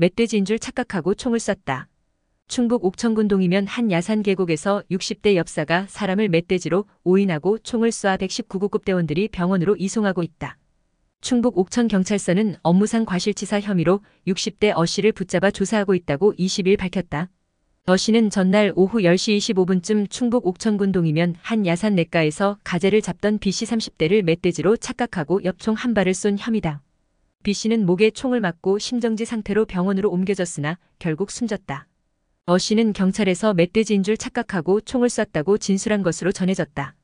멧돼지인 줄 착각하고 총을 쐈다. 충북 옥천군동이면 한 야산 계곡에서 60대 엽사가 사람을 멧돼지로 오인하고 총을 쏴 119구급 대원들이 병원으로 이송하고 있다. 충북 옥천경찰서는 업무상 과실치사 혐의로 60대 어 씨를 붙잡아 조사하고 있다고 20일 밝혔다. 어 씨는 전날 오후 10시 25분쯤 충북 옥천군동이면 한 야산 내과에서 가재를 잡던 B 씨 30대를 멧돼지로 착각하고 엽총 한 발을 쏜 혐의다. B씨는 목에 총을 맞고 심정지 상태로 병원으로 옮겨졌으나 결국 숨졌다. 어씨는 경찰에서 멧돼지인 줄 착각하고 총을 쐈다고 진술한 것으로 전해졌다.